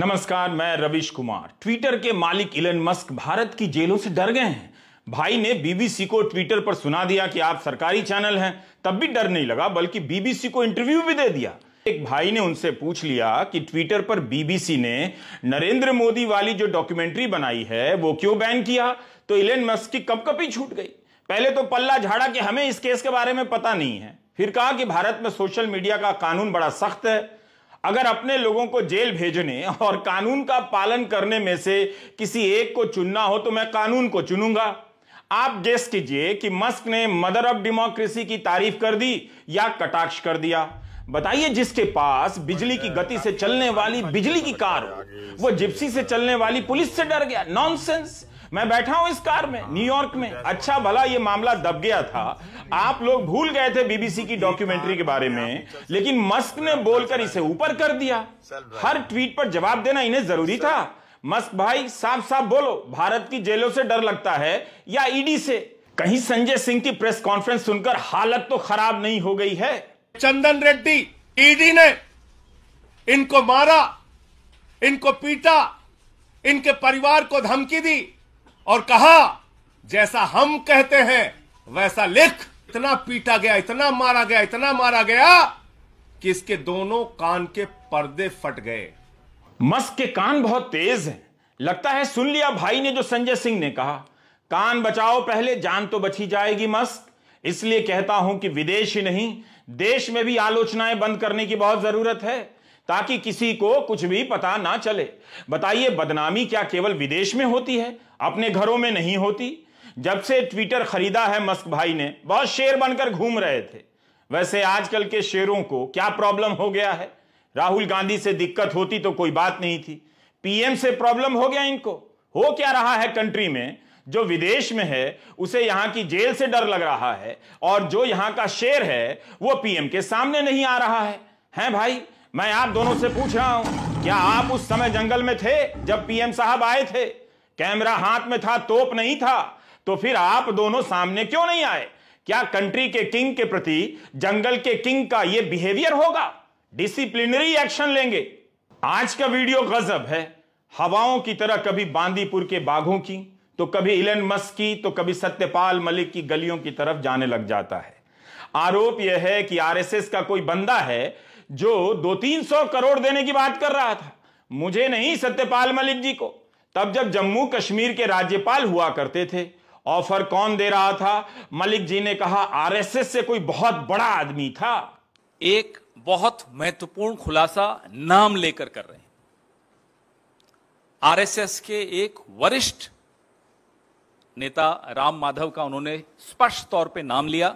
नमस्कार मैं रविश कुमार ट्विटर के मालिक इलन मस्क भारत की जेलों से डर गए हैं भाई ने बीबीसी को ट्विटर पर सुना दिया कि आप सरकारी चैनल हैं तब भी डर नहीं लगा बल्कि बीबीसी को इंटरव्यू भी दे दिया एक भाई ने उनसे पूछ लिया कि ट्विटर पर बीबीसी ने नरेंद्र मोदी वाली जो डॉक्यूमेंट्री बनाई है वो क्यों बैन किया तो इलन मस्क की कपकपी छूट गई पहले तो पल्ला झाड़ा कि हमें इस केस के बारे में पता नहीं है फिर कहा कि भारत में सोशल मीडिया का कानून बड़ा सख्त है अगर अपने लोगों को जेल भेजने और कानून का पालन करने में से किसी एक को चुनना हो तो मैं कानून को चुनूंगा आप गेस कीजिए कि मस्क ने मदर ऑफ डेमोक्रेसी की तारीफ कर दी या कटाक्ष कर दिया बताइए जिसके पास बिजली की गति से चलने वाली बिजली की कार हो वो जिप्सी से चलने वाली पुलिस से डर गया नॉनसेंस मैं बैठा हूं इस कार में न्यूयॉर्क में अच्छा भला ये मामला दब गया था आप लोग भूल गए थे बीबीसी की डॉक्यूमेंट्री के बारे में लेकिन मस्क ने बोलकर इसे ऊपर कर दिया हर ट्वीट पर जवाब देना इन्हें जरूरी था मस्क भाई साफ साफ बोलो भारत की जेलों से डर लगता है या ईडी e से कहीं संजय सिंह की प्रेस कॉन्फ्रेंस सुनकर हालत तो खराब नहीं हो गई है चंदन रेड्डी ईडी e ने इनको मारा इनको पीटा इनके परिवार को धमकी दी और कहा जैसा हम कहते हैं वैसा लिख इतना पीटा गया इतना मारा गया इतना मारा गया कि इसके दोनों कान के पर्दे फट गए मस्क के कान बहुत तेज हैं लगता है सुन लिया भाई ने जो संजय सिंह ने कहा कान बचाओ पहले जान तो बची जाएगी मस्क इसलिए कहता हूं कि विदेश ही नहीं देश में भी आलोचनाएं बंद करने की बहुत जरूरत है ताकि किसी को कुछ भी पता ना चले बताइए बदनामी क्या केवल विदेश में होती है अपने घरों में नहीं होती जब से ट्विटर खरीदा है मस्क भाई ने बहुत शेर बनकर घूम रहे थे वैसे आजकल के शेरों को क्या प्रॉब्लम हो गया है राहुल गांधी से दिक्कत होती तो कोई बात नहीं थी पीएम से प्रॉब्लम हो गया इनको हो क्या रहा है कंट्री में जो विदेश में है उसे यहां की जेल से डर लग रहा है और जो यहां का शेर है वो पीएम के सामने नहीं आ रहा है हैं भाई मैं आप दोनों से पूछ रहा हूं क्या आप उस समय जंगल में थे जब पीएम साहब आए थे कैमरा हाथ में था तोप नहीं था तो फिर आप दोनों सामने क्यों नहीं आए क्या कंट्री के किंग के प्रति जंगल के किंग का यह बिहेवियर होगा डिसिप्लिनरी एक्शन लेंगे आज का वीडियो गजब है हवाओं की तरह कभी बांदीपुर के बाघों की तो कभी इलेन मस्क की तो कभी सत्यपाल मलिक की गलियों की तरफ जाने लग जाता है आरोप यह है कि आरएसएस का कोई बंदा है जो दो तीन सौ करोड़ देने की बात कर रहा था मुझे नहीं सत्यपाल मलिक जी को तब जब जम्मू कश्मीर के राज्यपाल हुआ करते थे ऑफर कौन दे रहा था मलिक जी ने कहा आरएसएस से कोई बहुत बड़ा आदमी था एक बहुत महत्वपूर्ण खुलासा नाम लेकर कर रहे हैं आरएसएस के एक वरिष्ठ नेता राम माधव का उन्होंने स्पष्ट तौर पे नाम लिया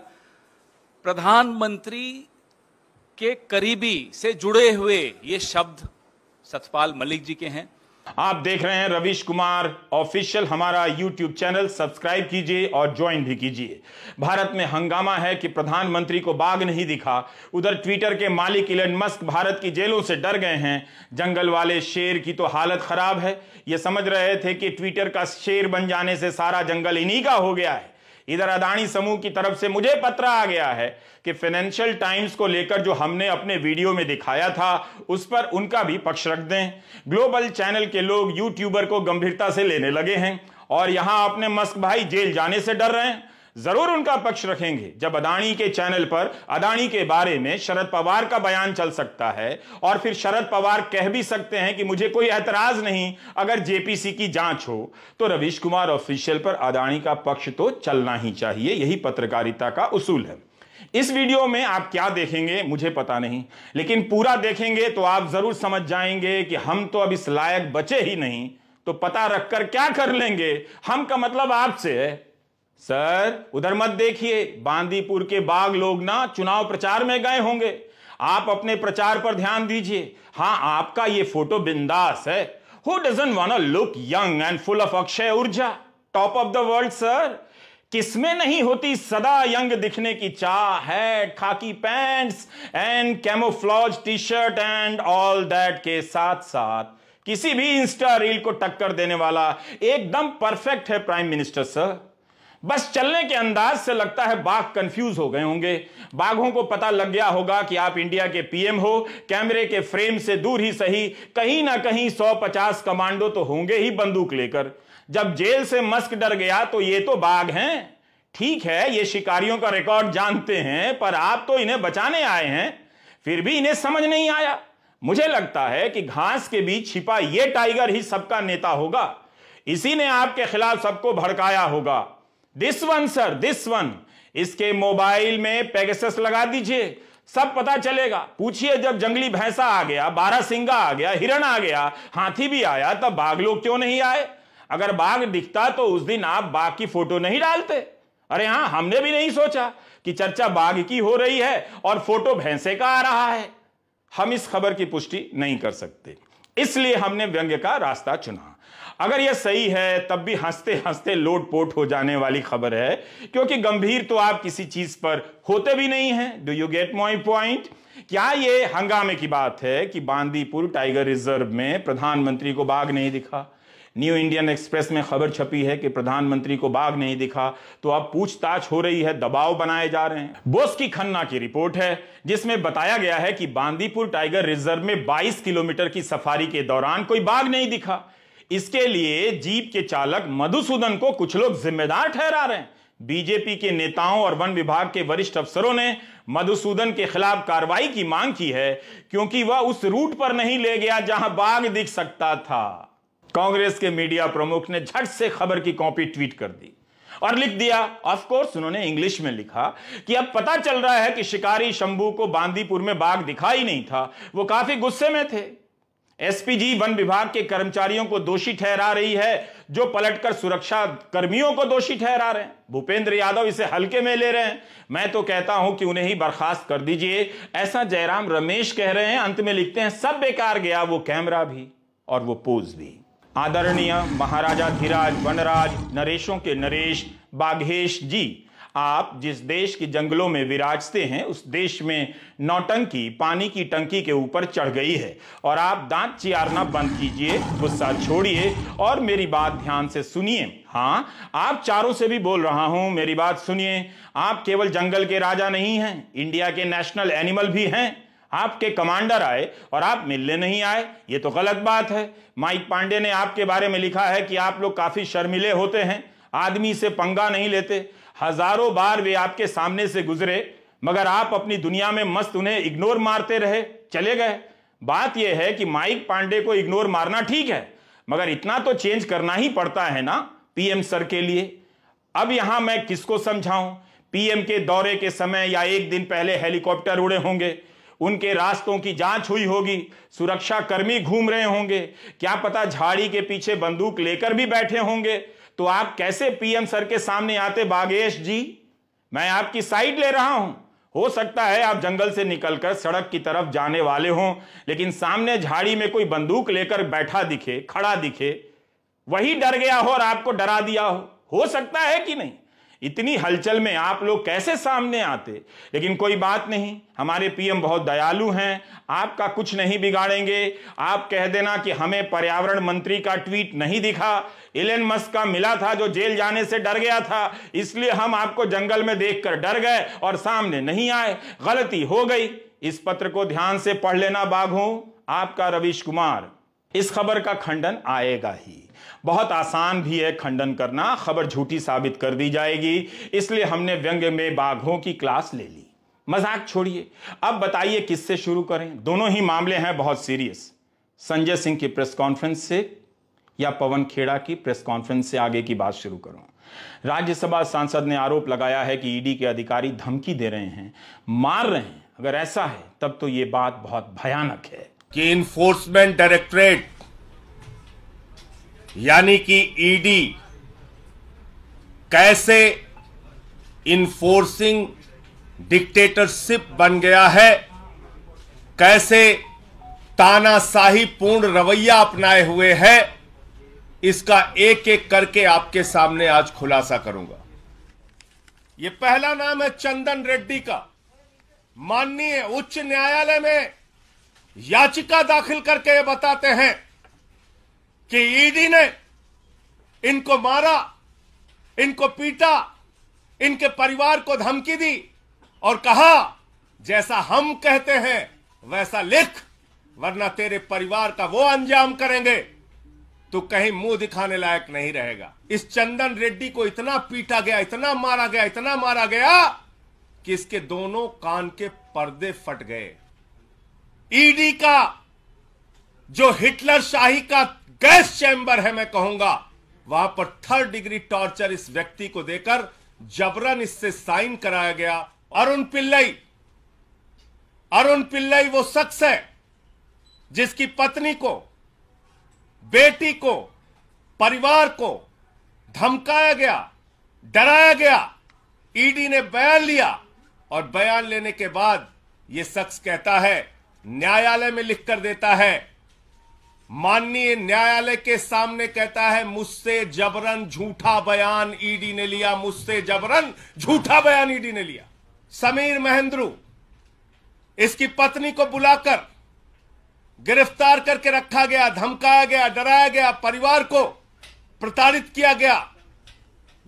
प्रधानमंत्री के करीबी से जुड़े हुए ये शब्द सतपाल मलिक जी के हैं आप देख रहे हैं रविश कुमार ऑफिशियल हमारा यूट्यूब चैनल सब्सक्राइब कीजिए और ज्वाइन भी कीजिए भारत में हंगामा है कि प्रधानमंत्री को बाघ नहीं दिखा उधर ट्विटर के मालिक इलन मस्क भारत की जेलों से डर गए हैं जंगल वाले शेर की तो हालत खराब है ये समझ रहे थे कि ट्विटर का शेर बन जाने से सारा जंगल इन्हीं का हो गया है इधर अदानी समूह की तरफ से मुझे पत्र आ गया है कि फाइनेंशियल टाइम्स को लेकर जो हमने अपने वीडियो में दिखाया था उस पर उनका भी पक्ष रख दें ग्लोबल चैनल के लोग यूट्यूबर को गंभीरता से लेने लगे हैं और यहां अपने मस्क भाई जेल जाने से डर रहे हैं जरूर उनका पक्ष रखेंगे जब अदाणी के चैनल पर अदाणी के बारे में शरद पवार का बयान चल सकता है और फिर शरद पवार कह भी सकते हैं कि मुझे कोई एतराज नहीं अगर जेपीसी की जांच हो तो रवीश कुमार ऑफिशियल पर अदाणी का पक्ष तो चलना ही चाहिए यही पत्रकारिता का उसूल है इस वीडियो में आप क्या देखेंगे मुझे पता नहीं लेकिन पूरा देखेंगे तो आप जरूर समझ जाएंगे कि हम तो अब इस लायक बचे ही नहीं तो पता रखकर क्या कर लेंगे हम का मतलब आपसे है सर उधर मत देखिए बांदीपुर के बाग लोग ना चुनाव प्रचार में गए होंगे आप अपने प्रचार पर ध्यान दीजिए हाँ आपका ये फोटो बिंदास है who doesn't uh look young and full of अक्षय ऊर्जा top of the world sir किसमें नहीं होती सदा यंग दिखने की चाह है खाकी pants and camouflage T shirt and all that के साथ साथ किसी भी इंस्टा रील को टक्कर देने वाला एकदम परफेक्ट है प्राइम मिनिस्टर सर बस चलने के अंदाज से लगता है बाघ कंफ्यूज हो गए होंगे बाघों को पता लग गया होगा कि आप इंडिया के पीएम हो कैमरे के फ्रेम से दूर ही सही कहीं ना कहीं 150 कमांडो तो होंगे ही बंदूक लेकर जब जेल से मस्क डर गया तो ये तो बाघ हैं ठीक है ये शिकारियों का रिकॉर्ड जानते हैं पर आप तो इन्हें बचाने आए हैं फिर भी इन्हें समझ नहीं आया मुझे लगता है कि घास के बीच छिपा ये टाइगर ही सबका नेता होगा इसी ने आपके खिलाफ सबको भड़काया होगा this one sir this one इसके मोबाइल में पेगसस लगा दीजिए सब पता चलेगा पूछिए जब जंगली भैंसा आ गया बारह सिंगा आ गया हिरण आ गया हाथी भी आया तब बाघ लोग क्यों नहीं आए अगर बाघ दिखता तो उस दिन आप बाघ की फोटो नहीं डालते अरे हाँ हमने भी नहीं सोचा कि चर्चा बाघ की हो रही है और फोटो भैंसे का आ रहा है हम इस खबर की पुष्टि नहीं कर सकते इसलिए हमने व्यंग्य का रास्ता चुना अगर यह सही है तब भी हंसते हंसते लोट पोट हो जाने वाली खबर है क्योंकि गंभीर तो आप किसी चीज पर होते भी नहीं है do you get my point क्या ये हंगामे की बात है कि बांदीपुर टाइगर रिजर्व में प्रधानमंत्री को बाघ नहीं दिखा न्यू इंडियन एक्सप्रेस में खबर छपी है कि प्रधानमंत्री को बाघ नहीं दिखा तो अब पूछताछ हो रही है दबाव बनाए जा रहे हैं बोस की खन्ना की रिपोर्ट है जिसमें बताया गया है कि बांदीपुर टाइगर रिजर्व में 22 किलोमीटर की सफारी के दौरान कोई बाघ नहीं दिखा इसके लिए जीप के चालक मधुसूदन को कुछ लोग जिम्मेदार ठहरा रहे हैं बीजेपी के नेताओं और वन विभाग के वरिष्ठ अफसरों ने मधुसूदन के खिलाफ कार्रवाई की मांग की है क्योंकि वह उस रूट पर नहीं ले गया जहां बाघ दिख सकता था कांग्रेस के मीडिया प्रमुख ने झट से खबर की कॉपी ट्वीट कर दी और लिख दिया ऑफ कोर्स उन्होंने इंग्लिश में लिखा कि अब पता चल रहा है कि शिकारी शंभू को बांदीपुर में बाघ दिखाई नहीं था वो काफी गुस्से में थे एसपीजी वन विभाग के कर्मचारियों को दोषी ठहरा रही है जो पलटकर सुरक्षा कर्मियों को दोषी ठहरा रहे हैं भूपेंद्र यादव इसे हल्के में ले रहे हैं मैं तो कहता हूं कि उन्हें ही बर्खास्त कर दीजिए ऐसा जयराम रमेश कह रहे हैं अंत में लिखते हैं सब बेकार गया वो कैमरा भी और वो पोज भी आदरणीय महाराजा धीराज वनराज नरेशों के नरेश बाघेश जी आप जिस देश के जंगलों में विराजते हैं उस देश में नौटंकी पानी की टंकी के ऊपर चढ़ गई है और आप दांत चियारना बंद कीजिए गुस्सा छोड़िए और मेरी बात ध्यान से सुनिए हाँ आप चारों से भी बोल रहा हूं मेरी बात सुनिए आप केवल जंगल के राजा नहीं हैं इंडिया के नेशनल एनिमल भी हैं आपके कमांडर आए और आप मिलने नहीं आए ये तो गलत बात है माइक पांडे ने आपके बारे में लिखा है कि आप लोग काफी शर्मिले होते हैं आदमी से पंगा नहीं लेते हजारों बार वे आपके सामने से गुजरे मगर आप अपनी दुनिया में मस्त उन्हें इग्नोर मारते रहे चले गए बात यह है कि माइक पांडे को इग्नोर मारना ठीक है मगर इतना तो चेंज करना ही पड़ता है ना पीएम सर के लिए अब यहां मैं किसको समझाऊं पीएम के दौरे के समय या एक दिन पहले हेलीकॉप्टर उड़े होंगे उनके रास्तों की जांच हुई होगी सुरक्षा कर्मी घूम रहे होंगे क्या पता झाड़ी के पीछे बंदूक लेकर भी बैठे होंगे तो आप कैसे पीएम सर के सामने आते बागेश जी मैं आपकी साइड ले रहा हूं हो सकता है आप जंगल से निकलकर सड़क की तरफ जाने वाले हों लेकिन सामने झाड़ी में कोई बंदूक लेकर बैठा दिखे खड़ा दिखे वही डर गया हो और आपको डरा दिया हो हो सकता है कि नहीं इतनी हलचल में आप लोग कैसे सामने आते लेकिन कोई बात नहीं हमारे पीएम बहुत दयालु हैं आपका कुछ नहीं बिगाड़ेंगे आप कह देना कि हमें पर्यावरण मंत्री का ट्वीट नहीं दिखा इलेन मस्क का मिला था जो जेल जाने से डर गया था इसलिए हम आपको जंगल में देखकर डर गए और सामने नहीं आए गलती हो गई इस पत्र को ध्यान से पढ़ लेना बाघों आपका रवीश कुमार इस खबर का खंडन आएगा ही बहुत आसान भी है खंडन करना खबर झूठी साबित कर दी जाएगी इसलिए हमने व्यंग्य में बाघों की क्लास ले ली मजाक छोड़िए अब बताइए किससे शुरू करें दोनों ही मामले हैं बहुत सीरियस संजय सिंह की प्रेस कॉन्फ्रेंस से या पवन खेड़ा की प्रेस कॉन्फ्रेंस से आगे की बात शुरू करूं राज्यसभा सांसद ने आरोप लगाया है कि ईडी के अधिकारी धमकी दे रहे हैं मार रहे हैं अगर ऐसा है तब तो ये बात बहुत भयानक है कि इन्फोर्समेंट डायरेक्टरेट यानी कि ईडी e कैसे इन्फोर्सिंग डिक्टेटरशिप बन गया है कैसे तानाशाही पूर्ण रवैया अपनाए हुए है इसका एक एक करके आपके सामने आज खुलासा करूंगा ये पहला नाम है चंदन रेड्डी का माननीय उच्च न्यायालय में याचिका दाखिल करके ये बताते हैं कि ईडी ने इनको मारा इनको पीटा इनके परिवार को धमकी दी और कहा जैसा हम कहते हैं वैसा लिख वरना तेरे परिवार का वो अंजाम करेंगे तो कहीं मुंह दिखाने लायक नहीं रहेगा इस चंदन रेड्डी को इतना पीटा गया इतना मारा गया इतना मारा गया कि इसके दोनों कान के पर्दे फट गए ईडी का जो हिटलर शाही का गैस चैम्बर है मैं कहूंगा वहां पर थर्ड डिग्री टॉर्चर इस व्यक्ति को देकर जबरन इससे साइन कराया गया अरुण पिल्लई अरुण पिल्लई वो शख्स है जिसकी पत्नी को बेटी को परिवार को धमकाया गया डराया गया ईडी ने बयान लिया और बयान लेने के बाद यह शख्स कहता है न्यायालय में लिखकर देता है माननीय न्यायालय के सामने कहता है मुझसे जबरन झूठा बयान ईडी ने लिया मुझसे जबरन झूठा बयान ईडी ने लिया समीर महेंद्रू इसकी पत्नी को बुलाकर गिरफ्तार करके रखा गया धमकाया गया डराया गया परिवार को प्रताड़ित किया गया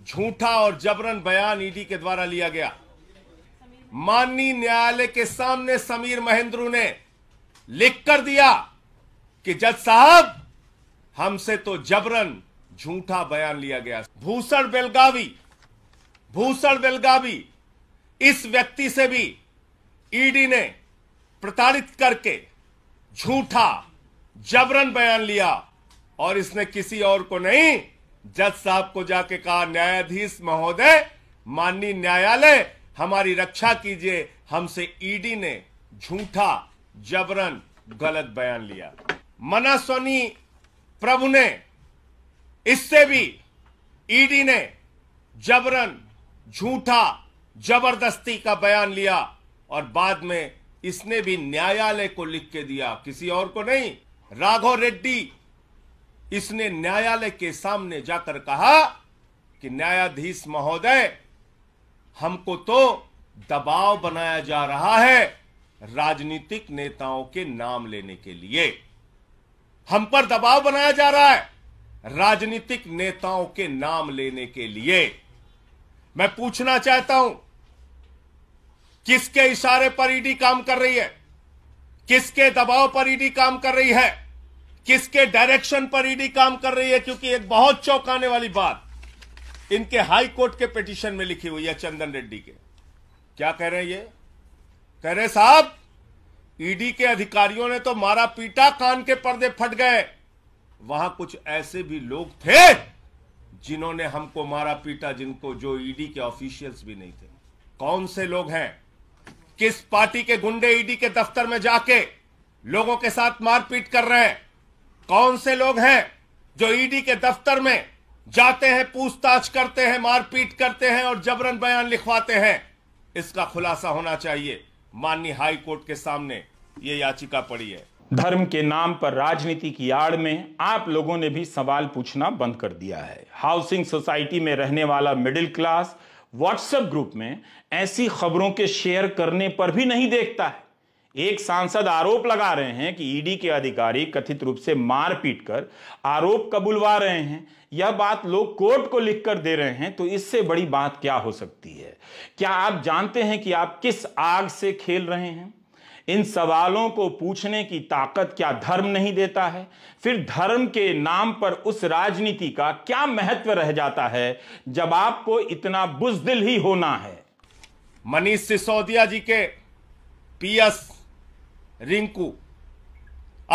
झूठा और जबरन बयान ईडी के द्वारा लिया गया माननीय न्यायालय के सामने समीर महेंद्रू ने लिख कर दिया कि जज साहब हमसे तो जबरन झूठा बयान लिया गया भूषण बेलगावी भूषण बेलगावी इस व्यक्ति से भी ईडी ने प्रताड़ित करके झूठा जबरन बयान लिया और इसने किसी और को नहीं जज साहब को जाके कहा न्यायाधीश महोदय माननीय न्यायालय हमारी रक्षा कीजिए हमसे ईडी ने झूठा जबरन गलत बयान लिया मनस्वनी प्रभु ने इससे भी ईडी e ने जबरन झूठा जबरदस्ती का बयान लिया और बाद में इसने भी न्यायालय को लिख के दिया किसी और को नहीं राघव रेड्डी इसने न्यायालय के सामने जाकर कहा कि न्यायाधीश महोदय हमको तो दबाव बनाया जा रहा है राजनीतिक नेताओं के नाम लेने के लिए हम पर दबाव बनाया जा रहा है राजनीतिक नेताओं के नाम लेने के लिए मैं पूछना चाहता हूं किसके इशारे पर ईडी काम कर रही है किसके दबाव पर ईडी काम कर रही है किसके डायरेक्शन पर ईडी काम कर रही है क्योंकि एक बहुत चौंकाने वाली बात इनके हाई कोर्ट के पिटीशन में लिखी हुई है चंदन रेड्डी के क्या कह रहे हैं ये कह रहे साहब ईडी के अधिकारियों ने तो मारा पीटा कान के पर्दे फट गए वहां कुछ ऐसे भी लोग थे जिन्होंने हमको मारा पीटा जिनको जो ईडी के ऑफिशियल्स भी नहीं थे कौन से लोग हैं किस पार्टी के गुंडे ईडी के दफ्तर में जाके लोगों के साथ मारपीट कर रहे हैं कौन से लोग हैं जो ईडी के दफ्तर में जाते हैं पूछताछ करते हैं मारपीट करते हैं और जबरन बयान लिखवाते हैं इसका खुलासा होना चाहिए माननीय हाई कोर्ट के सामने ये याचिका पड़ी है धर्म के नाम पर राजनीति की आड़ में आप लोगों ने भी सवाल पूछना बंद कर दिया है हाउसिंग सोसाइटी में रहने वाला मिडिल क्लास व्हाट्सएप ग्रुप में ऐसी खबरों के शेयर करने पर भी नहीं देखता है एक सांसद आरोप लगा रहे हैं कि ईडी के अधिकारी कथित रूप से मारपीट कर आरोप कबुलवा रहे हैं यह बात लोग कोर्ट को लिखकर दे रहे हैं तो इससे बड़ी बात क्या हो सकती है क्या आप जानते हैं कि आप किस आग से खेल रहे हैं इन सवालों को पूछने की ताकत क्या धर्म नहीं देता है फिर धर्म के नाम पर उस राजनीति का क्या महत्व रह जाता है जब आपको इतना बुजदिल ही होना है मनीष सिसोदिया जी के पीएस रिंकू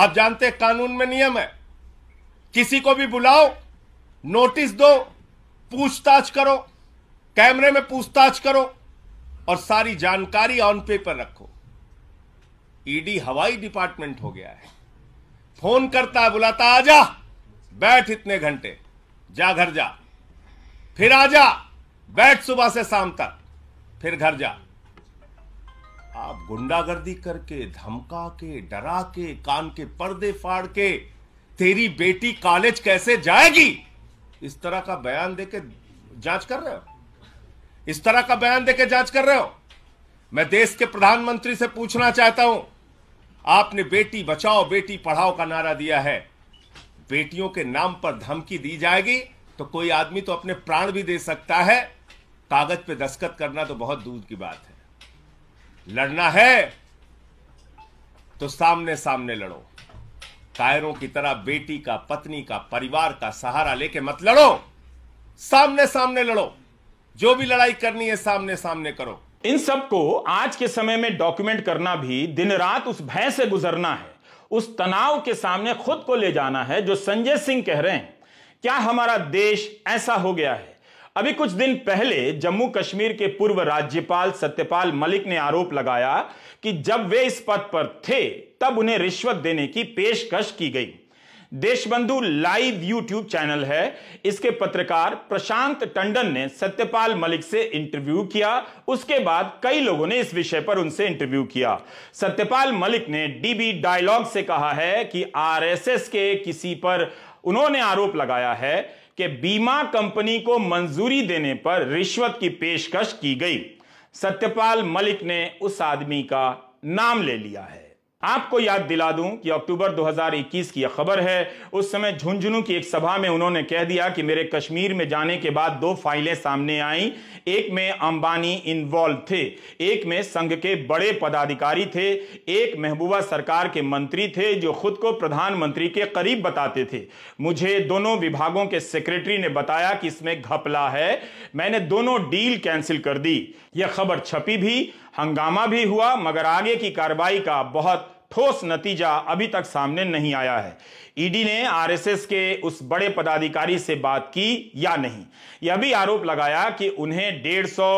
आप जानते कानून में नियम है किसी को भी बुलाओ नोटिस दो पूछताछ करो कैमरे में पूछताछ करो और सारी जानकारी ऑन पेपर रखो ईडी e हवाई डिपार्टमेंट हो गया है फोन करता है बुलाता आ जा बैठ इतने घंटे जा घर जा फिर आ जा बैठ सुबह से शाम तक फिर घर जा आप गुंडागर्दी करके धमका के डरा के कान के पर्दे फाड़ के तेरी बेटी कॉलेज कैसे जाएगी इस तरह का बयान देके जांच कर रहे हो इस तरह का बयान देके जांच कर रहे हो मैं देश के प्रधानमंत्री से पूछना चाहता हूं आपने बेटी बचाओ बेटी पढ़ाओ का नारा दिया है बेटियों के नाम पर धमकी दी जाएगी तो कोई आदमी तो अपने प्राण भी दे सकता है कागज पे दस्तखत करना तो बहुत दूर की बात है लड़ना है तो सामने सामने लड़ो शायरों की तरह बेटी का पत्नी का परिवार का सहारा लेके मत लड़ो सामने सामने लड़ो जो भी लड़ाई करनी है सामने सामने करो इन सबको आज के समय में डॉक्यूमेंट करना भी दिन रात उस भय से गुजरना है उस तनाव के सामने खुद को ले जाना है जो संजय सिंह कह रहे हैं क्या हमारा देश ऐसा हो गया है अभी कुछ दिन पहले जम्मू कश्मीर के पूर्व राज्यपाल सत्यपाल मलिक ने आरोप लगाया कि जब वे इस पद पर थे तब उन्हें रिश्वत देने की पेशकश की गई देशबंधु लाइव यूट्यूब चैनल है इसके पत्रकार प्रशांत टंडन ने सत्यपाल मलिक से इंटरव्यू किया उसके बाद कई लोगों ने इस विषय पर उनसे इंटरव्यू किया सत्यपाल मलिक ने डीबी डायलॉग से कहा है कि आरएसएस के किसी पर उन्होंने आरोप लगाया है कि बीमा कंपनी को मंजूरी देने पर रिश्वत की पेशकश की गई सत्यपाल मलिक ने उस आदमी का नाम ले लिया है आपको याद दिला दूं कि अक्टूबर 2021 की यह खबर है उस समय झुंझुनू की एक सभा में उन्होंने कह दिया कि मेरे कश्मीर में जाने के बाद दो फाइलें सामने आई एक में अंबानी इन्वॉल्व थे एक में संघ के बड़े पदाधिकारी थे एक महबूबा सरकार के मंत्री थे जो खुद को प्रधानमंत्री के करीब बताते थे मुझे दोनों विभागों के सेक्रेटरी ने बताया कि इसमें घपला है मैंने दोनों डील कैंसिल कर दी यह खबर छपी भी हंगामा भी हुआ मगर आगे की कार्रवाई का बहुत ठोस नतीजा अभी तक सामने नहीं आया है ईडी ने आरएसएस के उस बड़े पदाधिकारी से बात की या नहीं यह भी आरोप लगाया कि उन्हें डेढ़ सौ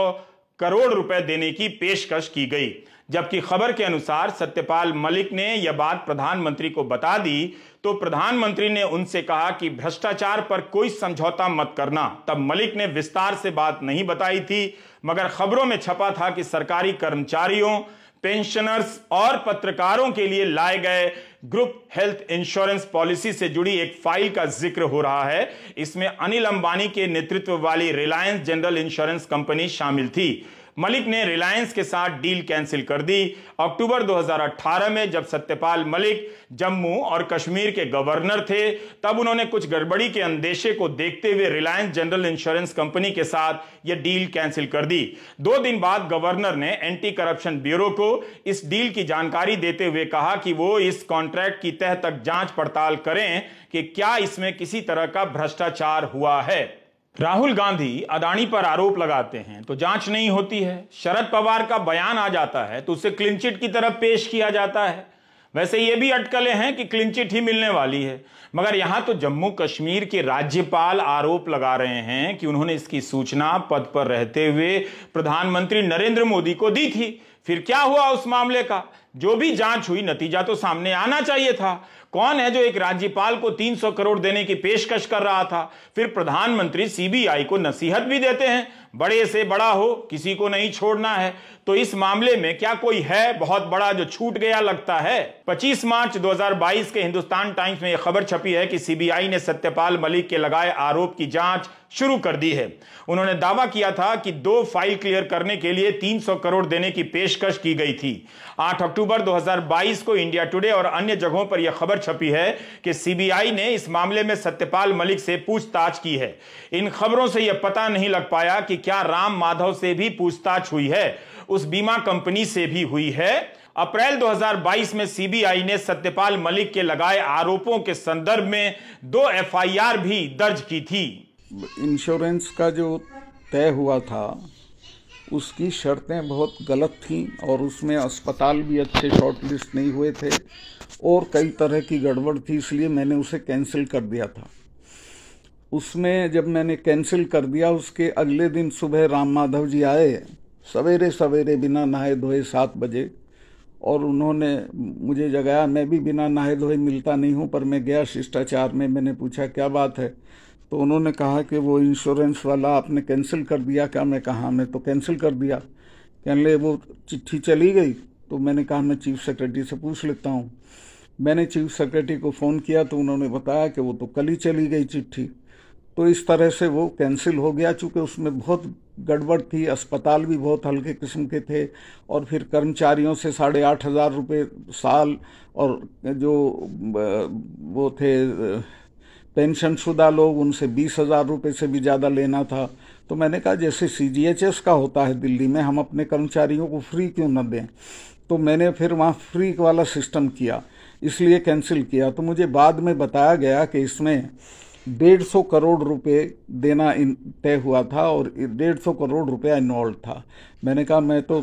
करोड़ रुपए देने की पेशकश की गई जबकि खबर के अनुसार सत्यपाल मलिक ने यह बात प्रधानमंत्री को बता दी तो प्रधानमंत्री ने उनसे कहा कि भ्रष्टाचार पर कोई समझौता मत करना तब मलिक ने विस्तार से बात नहीं बताई थी मगर खबरों में छपा था कि सरकारी कर्मचारियों पेंशनर्स और पत्रकारों के लिए लाए गए ग्रुप हेल्थ इंश्योरेंस पॉलिसी से जुड़ी एक फाइल का जिक्र हो रहा है इसमें अनिल अंबानी के नेतृत्व वाली रिलायंस जनरल इंश्योरेंस कंपनी शामिल थी मलिक ने रिलायंस के साथ डील कैंसिल कर दी अक्टूबर 2018 में जब सत्यपाल मलिक जम्मू और कश्मीर के गवर्नर थे तब उन्होंने कुछ गड़बड़ी के अंदेशे को देखते हुए रिलायंस जनरल इंश्योरेंस कंपनी के साथ यह डील कैंसिल कर दी दो दिन बाद गवर्नर ने एंटी करप्शन ब्यूरो को इस डील की जानकारी देते हुए कहा कि वो इस कॉन्ट्रैक्ट की तह तक जांच पड़ताल करें कि क्या इसमें किसी तरह का भ्रष्टाचार हुआ है राहुल गांधी अदाणी पर आरोप लगाते हैं तो जांच नहीं होती है शरद पवार का बयान आ जाता है तो उसे क्लिनचिट की तरफ पेश किया जाता है वैसे ये भी अटकलें हैं कि क्लिनचिट ही मिलने वाली है मगर यहां तो जम्मू कश्मीर के राज्यपाल आरोप लगा रहे हैं कि उन्होंने इसकी सूचना पद पर रहते हुए प्रधानमंत्री नरेंद्र मोदी को दी थी फिर क्या हुआ उस मामले का जो भी जांच हुई नतीजा तो सामने आना चाहिए था कौन है जो एक राज्यपाल को 300 करोड़ देने की पेशकश कर रहा था फिर प्रधानमंत्री सीबीआई को नसीहत भी देते हैं बड़े से बड़ा हो किसी को नहीं छोड़ना है तो इस मामले में क्या कोई है बहुत बड़ा जो छूट गया लगता है 25 मार्च 2022 के हिंदुस्तान टाइम्स में यह खबर छपी है कि सीबीआई ने सत्यपाल मलिक के लगाए आरोप की जांच शुरू कर दी है उन्होंने दावा किया था कि दो फाइल क्लियर करने के लिए 300 करोड़ देने की पेशकश की गई थी 8 अक्टूबर 2022 को इंडिया टुडे और अन्य जगहों पर यह खबर छपी है कि सीबीआई ने इस मामले में सत्यपाल मलिक से पूछताछ की है इन खबरों से यह पता नहीं लग पाया कि क्या राम माधव से भी पूछताछ हुई है उस बीमा कंपनी से भी हुई है अप्रैल 2022 में सीबीआई ने सत्यपाल मलिक के लगाए आरोपों के संदर्भ में दो एफआईआर भी दर्ज की थी इंश्योरेंस का जो तय हुआ था उसकी शर्तें बहुत गलत थीं और उसमें अस्पताल भी अच्छे शॉर्ट लिस्ट नहीं हुए थे और कई तरह की गड़बड़ थी इसलिए मैंने उसे कैंसिल कर दिया था उसमें जब मैंने कैंसिल कर दिया उसके अगले दिन सुबह राम माधव जी आए सवेरे सवेरे बिना नहाए धोए सात बजे और उन्होंने मुझे जगाया मैं भी बिना नहाए धोए मिलता नहीं हूँ पर मैं गया शिष्टाचार में मैंने पूछा क्या बात है तो उन्होंने कहा कि वो इंश्योरेंस वाला आपने कैंसिल कर दिया क्या मैं कहा मैं तो कैंसिल कर दिया कहने ले वो चिट्ठी चली गई तो मैंने कहा मैं चीफ सेक्रेटरी से पूछ लेता हूँ मैंने चीफ सेक्रेटरी को फ़ोन किया तो उन्होंने बताया कि वो तो कल ही चली गई चिट्ठी तो इस तरह से वो कैंसिल हो गया चूँकि उसमें बहुत गड़बड़ थी अस्पताल भी बहुत हल्के किस्म के थे और फिर कर्मचारियों से साढ़े आठ हज़ार रुपये साल और जो वो थे पेंशनशुदा लोग उनसे बीस हजार रुपये से भी ज़्यादा लेना था तो मैंने कहा जैसे सी का होता है दिल्ली में हम अपने कर्मचारियों को फ्री क्यों न दें तो मैंने फिर वहाँ फ्री वाला सिस्टम किया इसलिए कैंसिल किया तो मुझे बाद में बताया गया कि इसमें डेढ़ सौ करोड़ रुपए देना इन तय हुआ था और डेढ़ सौ करोड़ रुपया इन्वॉल्व था मैंने कहा मैं तो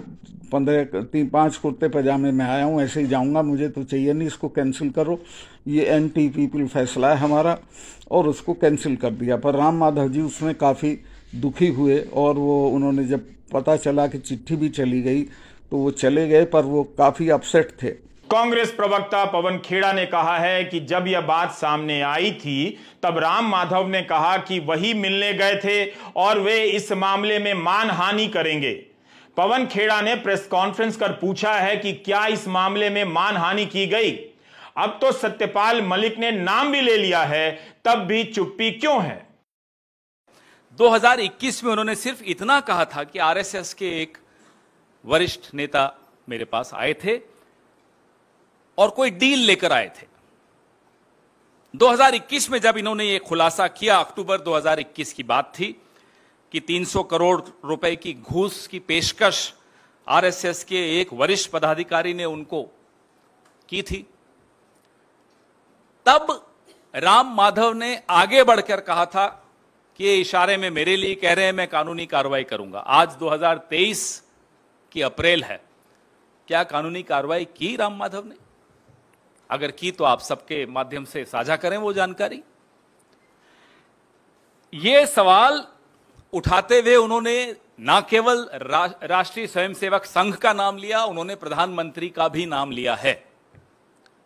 पंद्रह तीन पाँच कुर्ते पजामे में आया हूँ ऐसे ही जाऊँगा मुझे तो चाहिए नहीं इसको कैंसिल करो ये एन टी पीपल फैसला है हमारा और उसको कैंसिल कर दिया पर राम माधव जी उसमें काफ़ी दुखी हुए और वो उन्होंने जब पता चला कि चिट्ठी भी चली गई तो वो चले गए पर वो काफ़ी अपसेट थे कांग्रेस प्रवक्ता पवन खेड़ा ने कहा है कि जब यह बात सामने आई थी तब राम माधव ने कहा कि वही मिलने गए थे और वे इस मामले में मानहानि करेंगे पवन खेड़ा ने प्रेस कॉन्फ्रेंस कर पूछा है कि क्या इस मामले में मानहानि की गई अब तो सत्यपाल मलिक ने नाम भी ले लिया है तब भी चुप्पी क्यों है 2021 में उन्होंने सिर्फ इतना कहा था कि आरएसएस के एक वरिष्ठ नेता मेरे पास आए थे और कोई डील लेकर आए थे 2021 में जब इन्होंने ये खुलासा किया अक्टूबर 2021 की बात थी कि 300 करोड़ रुपए की घूस की पेशकश आरएसएस के एक वरिष्ठ पदाधिकारी ने उनको की थी तब राम माधव ने आगे बढ़कर कहा था कि ये इशारे में मेरे लिए कह रहे हैं मैं कानूनी कार्रवाई करूंगा आज 2023 की अप्रैल है क्या कानूनी कार्रवाई की राम माधव ने अगर की तो आप सबके माध्यम से साझा करें वो जानकारी ये सवाल उठाते हुए उन्होंने ना केवल रा, राष्ट्रीय स्वयंसेवक संघ का नाम लिया उन्होंने प्रधानमंत्री का भी नाम लिया है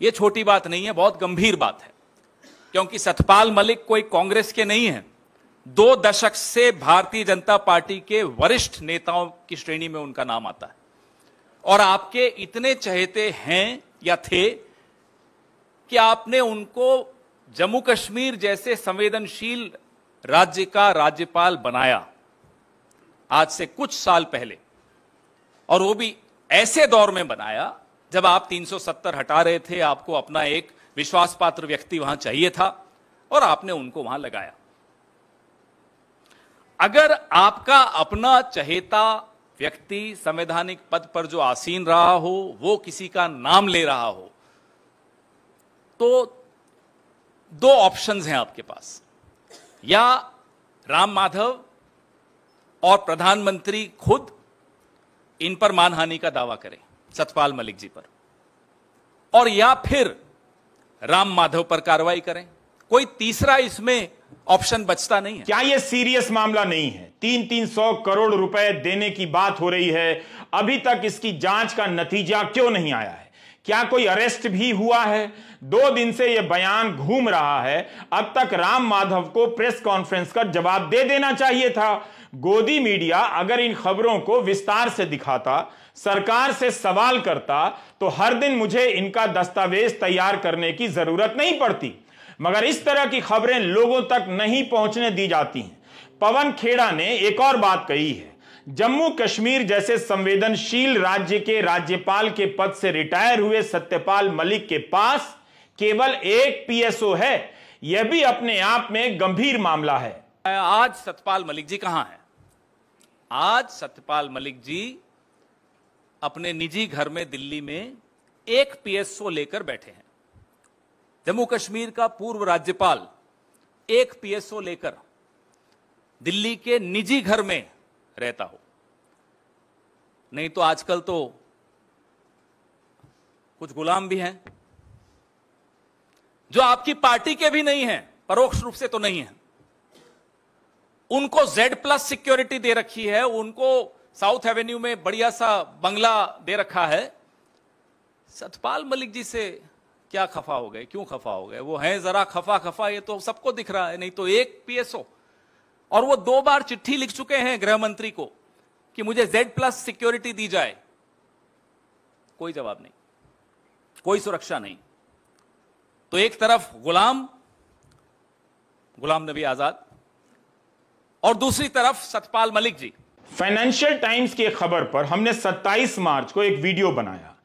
ये छोटी बात नहीं है बहुत गंभीर बात है क्योंकि सतपाल मलिक कोई कांग्रेस के नहीं है दो दशक से भारतीय जनता पार्टी के वरिष्ठ नेताओं की श्रेणी में उनका नाम आता है और आपके इतने चहेते हैं या थे कि आपने उनको जम्मू कश्मीर जैसे संवेदनशील राज्य का राज्यपाल बनाया आज से कुछ साल पहले और वो भी ऐसे दौर में बनाया जब आप 370 हटा रहे थे आपको अपना एक विश्वास पात्र व्यक्ति वहां चाहिए था और आपने उनको वहां लगाया अगर आपका अपना चहेता व्यक्ति संवैधानिक पद पर जो आसीन रहा हो वो किसी का नाम ले रहा हो तो दो ऑप्शंस हैं आपके पास या राम माधव और प्रधानमंत्री खुद इन पर मानहानि का दावा करें सतपाल मलिक जी पर और या फिर राम माधव पर कार्रवाई करें कोई तीसरा इसमें ऑप्शन बचता नहीं है क्या यह सीरियस मामला नहीं है तीन तीन सौ करोड़ रुपए देने की बात हो रही है अभी तक इसकी जांच का नतीजा क्यों नहीं आया है क्या कोई अरेस्ट भी हुआ है दो दिन से यह बयान घूम रहा है अब तक राम माधव को प्रेस कॉन्फ्रेंस का जवाब दे देना चाहिए था गोदी मीडिया अगर इन खबरों को विस्तार से दिखाता सरकार से सवाल करता तो हर दिन मुझे इनका दस्तावेज तैयार करने की जरूरत नहीं पड़ती मगर इस तरह की खबरें लोगों तक नहीं पहुंचने दी जाती हैं पवन खेड़ा ने एक और बात कही है जम्मू कश्मीर जैसे संवेदनशील राज्य के राज्यपाल के पद से रिटायर हुए सत्यपाल मलिक के पास केवल एक पीएसओ है यह भी अपने आप में गंभीर मामला है आज सत्यपाल मलिक जी कहां है आज सत्यपाल मलिक जी अपने निजी घर में दिल्ली में एक पीएसओ लेकर बैठे हैं जम्मू कश्मीर का पूर्व राज्यपाल एक पीएसओ लेकर दिल्ली के निजी घर में रहता हो नहीं तो आजकल तो कुछ गुलाम भी हैं जो आपकी पार्टी के भी नहीं हैं परोक्ष रूप से तो नहीं है उनको Z प्लस सिक्योरिटी दे रखी है उनको साउथ एवेन्यू में बढ़िया सा बंगला दे रखा है सतपाल मलिक जी से क्या खफा हो गए क्यों खफा हो गए वो हैं जरा खफा खफा ये तो सबको दिख रहा है नहीं तो एक पीएसओ और वो दो बार चिट्ठी लिख चुके हैं गृह मंत्री को कि मुझे जेड प्लस सिक्योरिटी दी जाए कोई जवाब नहीं कोई सुरक्षा नहीं तो एक तरफ गुलाम गुलाम नबी आजाद और दूसरी तरफ सतपाल मलिक जी फाइनेंशियल टाइम्स की खबर पर हमने 27 मार्च को एक वीडियो बनाया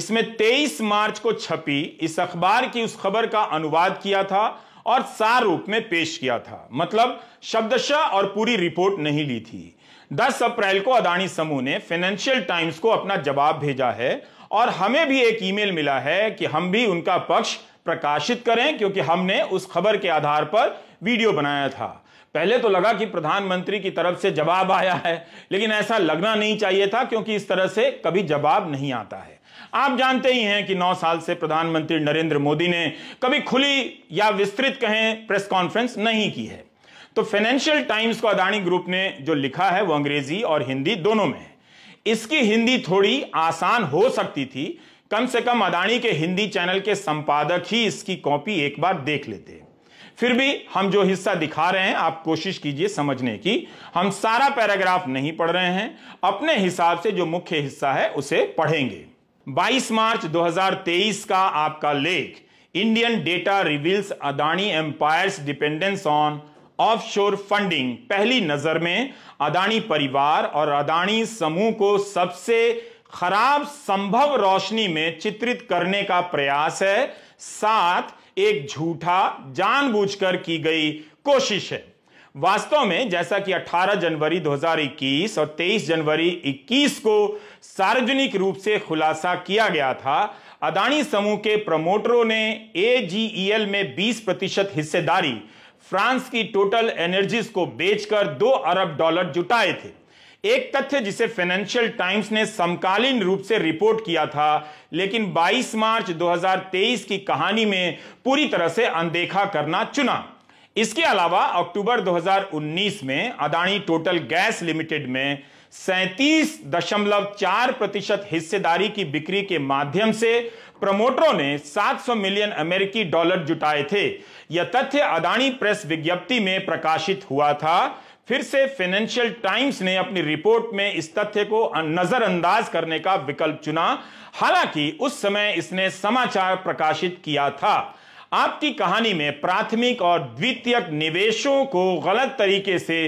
इसमें 23 मार्च को छपी इस अखबार की उस खबर का अनुवाद किया था और सार रूप में पेश किया था मतलब शब्दशः और पूरी रिपोर्ट नहीं ली थी 10 अप्रैल को अदानी समूह ने फाइनेंशियल टाइम्स को अपना जवाब भेजा है और हमें भी एक ईमेल मिला है कि हम भी उनका पक्ष प्रकाशित करें क्योंकि हमने उस खबर के आधार पर वीडियो बनाया था पहले तो लगा कि प्रधानमंत्री की तरफ से जवाब आया है लेकिन ऐसा लगना नहीं चाहिए था क्योंकि इस तरह से कभी जवाब नहीं आता है आप जानते ही हैं कि 9 साल से प्रधानमंत्री नरेंद्र मोदी ने कभी खुली या विस्तृत कहें प्रेस कॉन्फ्रेंस नहीं की है तो फाइनेंशियल टाइम्स को अदानी ग्रुप ने जो लिखा है वो अंग्रेजी और हिंदी दोनों में है इसकी हिंदी थोड़ी आसान हो सकती थी कम से कम अदानी के हिंदी चैनल के संपादक ही इसकी कॉपी एक बार देख लेते फिर भी हम जो हिस्सा दिखा रहे हैं आप कोशिश कीजिए समझने की हम सारा पैराग्राफ नहीं पढ़ रहे हैं अपने हिसाब से जो मुख्य हिस्सा है उसे पढ़ेंगे 22 मार्च 2023 का आपका लेख Indian data reveals Adani empire's dependence on offshore funding पहली नजर में अदानी परिवार और अदानी समूह को सबसे खराब संभव रोशनी में चित्रित करने का प्रयास है साथ एक झूठा जानबूझकर की गई कोशिश है वास्तव में जैसा कि 18 जनवरी 2021 और 23 जनवरी 21 को सार्वजनिक रूप से खुलासा किया गया था अदानी समूह के प्रमोटरों ने एजीईएल e में 20 प्रतिशत हिस्सेदारी फ्रांस की टोटल एनर्जीज को बेचकर दो अरब डॉलर जुटाए थे एक तथ्य जिसे फाइनेंशियल टाइम्स ने समकालीन रूप से रिपोर्ट किया था लेकिन 22 मार्च 2023 की कहानी में पूरी तरह से अनदेखा करना चुना इसके अलावा अक्टूबर 2019 में अदानी टोटल गैस लिमिटेड में सैंतीस दशमलव चार प्रतिशत हिस्सेदारी की बिक्री के माध्यम से प्रमोटरों ने 700 मिलियन अमेरिकी डॉलर जुटाए थे यह तथ्य अदानी प्रेस विज्ञप्ति में प्रकाशित हुआ था फिर से फाइनेंशियल टाइम्स ने अपनी रिपोर्ट में इस तथ्य को नजरअंदाज करने का विकल्प चुना हालांकि उस समय इसने समाचार प्रकाशित किया था आपकी कहानी में प्राथमिक और द्वितीयक निवेशों को गलत तरीके से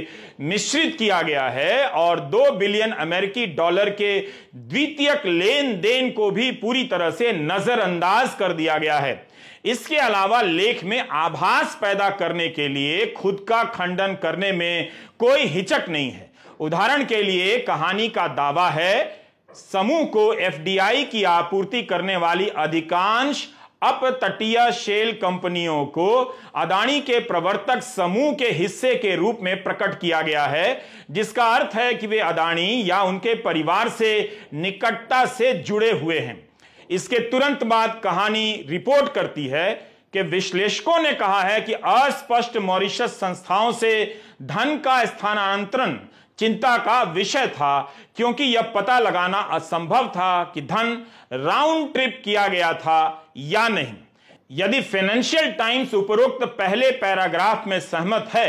मिश्रित किया गया है और दो बिलियन अमेरिकी डॉलर के द्वितीयक लेन देन को भी पूरी तरह से नजरअंदाज कर दिया गया है इसके अलावा लेख में आभास पैदा करने के लिए खुद का खंडन करने में कोई हिचक नहीं है उदाहरण के लिए कहानी का दावा है समूह को एफडीआई की आपूर्ति करने वाली अधिकांश अप तटीय शेल कंपनियों को अदानी के प्रवर्तक समूह के हिस्से के रूप में प्रकट किया गया है जिसका अर्थ है कि वे अदानी या उनके परिवार से निकटता से जुड़े हुए हैं इसके तुरंत बाद कहानी रिपोर्ट करती है कि विश्लेषकों ने कहा है कि अस्पष्ट मॉरिशस संस्थाओं से धन का स्थानांतरण चिंता का विषय था क्योंकि यह पता लगाना असंभव था कि धन राउंड ट्रिप किया गया था या नहीं यदि फाइनेंशियल टाइम्स उपरोक्त पहले पैराग्राफ में सहमत है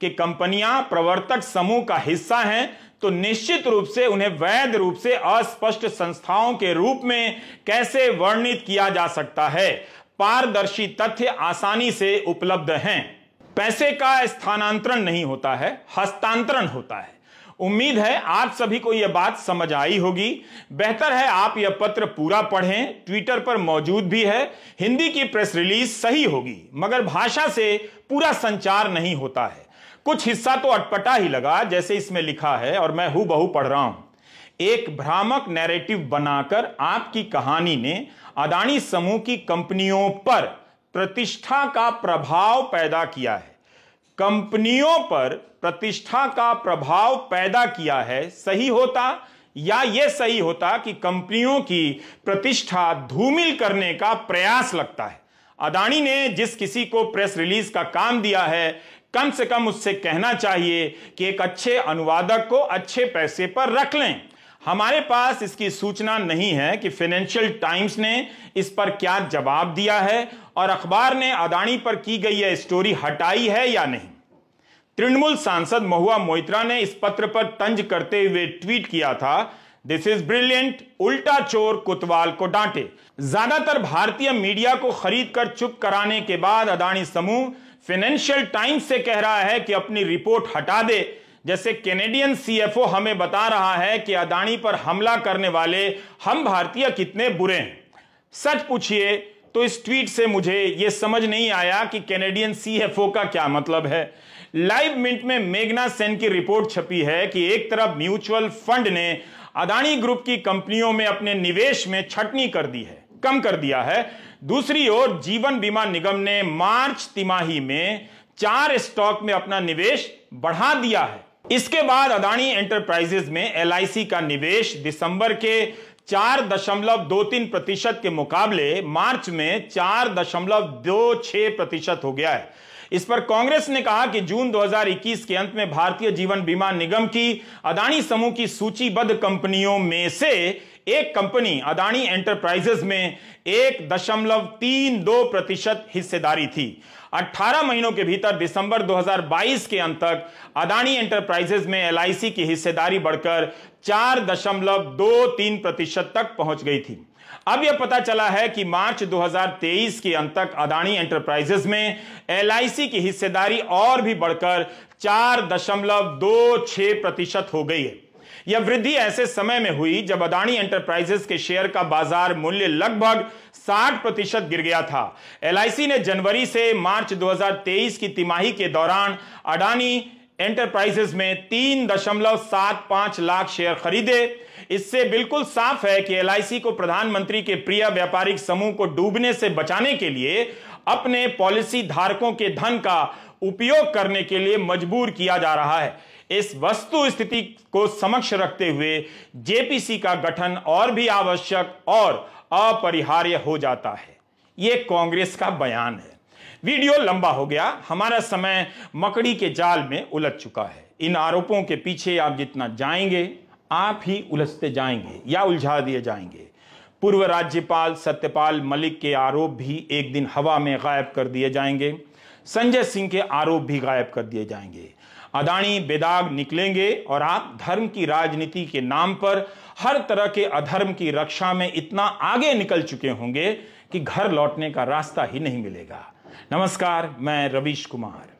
कि कंपनियां प्रवर्तक समूह का हिस्सा हैं तो निश्चित रूप से उन्हें वैध रूप से अस्पष्ट संस्थाओं के रूप में कैसे वर्णित किया जा सकता है पारदर्शी तथ्य आसानी से उपलब्ध हैं पैसे का स्थानांतरण नहीं होता है हस्तांतरण होता है उम्मीद है आप सभी को यह बात समझ आई होगी बेहतर है आप यह पत्र पूरा पढ़ें ट्विटर पर मौजूद भी है हिंदी की प्रेस रिलीज सही होगी मगर भाषा से पूरा संचार नहीं होता है कुछ हिस्सा तो अटपटा ही लगा जैसे इसमें लिखा है और मैं हु बहु पढ़ रहा हूं एक भ्रामक नैरेटिव बनाकर आपकी कहानी ने अदानी समूह की कंपनियों पर प्रतिष्ठा का प्रभाव पैदा किया है कंपनियों पर प्रतिष्ठा का प्रभाव पैदा किया है सही होता या यह सही होता कि कंपनियों की प्रतिष्ठा धूमिल करने का प्रयास लगता है अदानी ने जिस किसी को प्रेस रिलीज का काम दिया है कम से कम उससे कहना चाहिए कि एक अच्छे अनुवादक को अच्छे पैसे पर रख लें हमारे पास इसकी सूचना नहीं है कि फाइनेंशियल टाइम्स ने इस पर क्या जवाब दिया है और अखबार ने अदानी पर की गई यह स्टोरी हटाई है या नहीं तृणमूल सांसद महुआ मोइत्रा ने इस पत्र पर तंज करते हुए ट्वीट किया था दिस इज ब्रिलियंट उल्टा चोर कुतवाल को डांटे ज्यादातर भारतीय मीडिया को खरीद कर चुप कराने के बाद अदानी समूह फाइनेंशियल टाइम्स से कह रहा है कि अपनी रिपोर्ट हटा दे जैसे कैनेडियन सीएफओ हमें बता रहा है कि अदानी पर हमला करने वाले हम भारतीय कितने बुरे हैं सच पूछिए तो इस ट्वीट से मुझे यह समझ नहीं आया कि कैनेडियन सीएफओ का क्या मतलब है लाइव मिंट में मेघना सेन की रिपोर्ट छपी है कि एक तरफ म्यूचुअल फंड ने अदानी ग्रुप की कंपनियों में अपने निवेश में छटनी कर दी है कम कर दिया है दूसरी ओर जीवन बीमा निगम ने मार्च तिमाही में चार स्टॉक में अपना निवेश बढ़ा दिया है इसके बाद अदानी एंटरप्राइजेज में एल का निवेश दिसंबर के चार दशमलव दो तीन प्रतिशत के मुकाबले मार्च में चार दशमलव दो छह प्रतिशत हो गया है इस पर कांग्रेस ने कहा कि जून 2021 के अंत में भारतीय जीवन बीमा निगम की अदानी समूह की सूचीबद्ध कंपनियों में से एक कंपनी अदानी एंटरप्राइजेज में एक दशमलव तीन दो प्रतिशत हिस्सेदारी थी 18 महीनों के भीतर दिसंबर 2022 के अंत तक अदानी एंटरप्राइजेज में एल की हिस्सेदारी बढ़कर चार दशमलव दो तीन प्रतिशत तक पहुंच गई थी अब यह पता चला है कि मार्च 2023 के अंत तक अदानी एंटरप्राइजेज में एल की हिस्सेदारी और भी बढ़कर चार दशमलव दो छह प्रतिशत हो गई है यह वृद्धि ऐसे समय में हुई जब अदानी एंटरप्राइजेस के शेयर का बाजार मूल्य लगभग 60 प्रतिशत गिर गया था एल ने जनवरी से मार्च 2023 की तिमाही के दौरान अडानी एंटरप्राइजेस में तीन दशमलव सात पांच लाख शेयर खरीदे इससे बिल्कुल साफ है कि एल को प्रधानमंत्री के प्रिय व्यापारिक समूह को डूबने से बचाने के लिए अपने पॉलिसी धारकों के धन का उपयोग करने के लिए मजबूर किया जा रहा है इस वस्तु स्थिति को समक्ष रखते हुए जेपीसी का गठन और भी आवश्यक और अपरिहार्य हो जाता है ये कांग्रेस का बयान है वीडियो लंबा हो गया हमारा समय मकड़ी के जाल में उलझ चुका है इन आरोपों के पीछे आप जितना जाएंगे आप ही उलझते जाएंगे या उलझा दिए जाएंगे पूर्व राज्यपाल सत्यपाल मलिक के आरोप भी एक दिन हवा में गायब कर दिए जाएंगे संजय सिंह के आरोप भी गायब कर दिए जाएंगे अदाणी बेदाग निकलेंगे और आप धर्म की राजनीति के नाम पर हर तरह के अधर्म की रक्षा में इतना आगे निकल चुके होंगे कि घर लौटने का रास्ता ही नहीं मिलेगा नमस्कार मैं रवीश कुमार